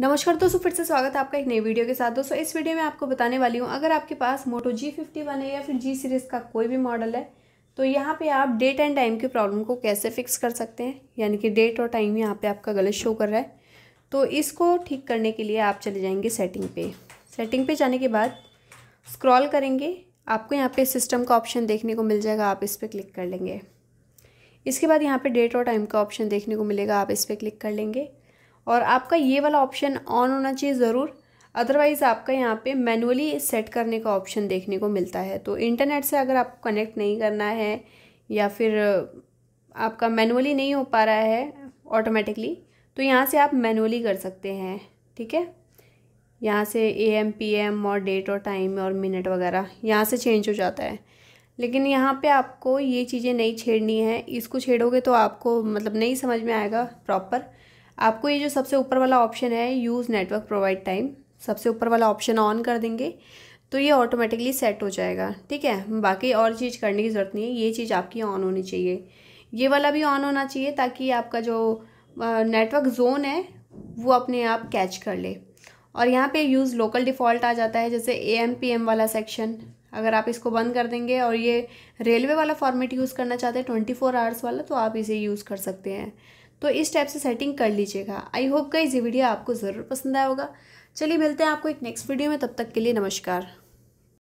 नमस्कार दोस्तों फिर से स्वागत है आपका एक नई वीडियो के साथ दोस्तों इस वीडियो में आपको बताने वाली हूँ अगर आपके पास मोटो जी फिफ्टी वन है या फिर जी सीरीज़ का कोई भी मॉडल है तो यहाँ पे आप डेट एंड टाइम की प्रॉब्लम को कैसे फिक्स कर सकते हैं यानी कि डेट और टाइम यहाँ पे आपका गलत शो कर रहा है तो इसको ठीक करने के लिए आप चले जाएंगे सेटिंग पे सेटिंग पे जाने के बाद स्क्रॉल करेंगे आपको यहाँ पे सिस्टम का ऑप्शन देखने को मिल जाएगा आप इस पर क्लिक कर लेंगे इसके बाद यहाँ पे डेट और टाइम का ऑप्शन देखने को मिलेगा आप इस पर क्लिक कर लेंगे और आपका ये वाला ऑप्शन ऑन होना चाहिए ज़रूर अदरवाइज़ आपका यहाँ पे मैनुअली सेट करने का ऑप्शन देखने को मिलता है तो इंटरनेट से अगर आपको कनेक्ट नहीं करना है या फिर आपका मैनुअली नहीं हो पा रहा है ऑटोमेटिकली तो यहाँ से आप मैनुअली कर सकते हैं ठीक है यहाँ से ए एम पी एम और डेट और टाइम और मिनट वगैरह यहाँ से चेंज हो जाता है लेकिन यहाँ पे आपको ये चीज़ें नहीं छेड़नी है इसको छेड़ोगे तो आपको मतलब नहीं समझ में आएगा प्रॉपर आपको ये जो सबसे ऊपर वाला ऑप्शन है यूज़ नेटवर्क प्रोवाइड टाइम सबसे ऊपर वाला ऑप्शन ऑन कर देंगे तो ये ऑटोमेटिकली सेट हो जाएगा ठीक है बाकी और चीज़ करने की ज़रूरत नहीं है ये चीज़ आपकी ऑन होनी चाहिए ये वाला भी ऑन होना चाहिए ताकि आपका जो नेटवर्क जोन है वो अपने आप कैच कर ले और यहाँ पे यूज़ लोकल डिफ़ॉल्ट आ जाता है जैसे ए एम पी एम वाला सेक्शन अगर आप इसको बंद कर देंगे और ये रेलवे वाला फॉर्मेट यूज़ करना चाहते हैं ट्वेंटी फोर आवर्स वाला तो आप इसे यूज़ कर सकते हैं तो इस टाइप से सेटिंग कर लीजिएगा आई होप का ये वीडियो आपको ज़रूर पसंद आया होगा चलिए मिलते हैं आपको एक नेक्स्ट वीडियो में तब तक के लिए नमस्कार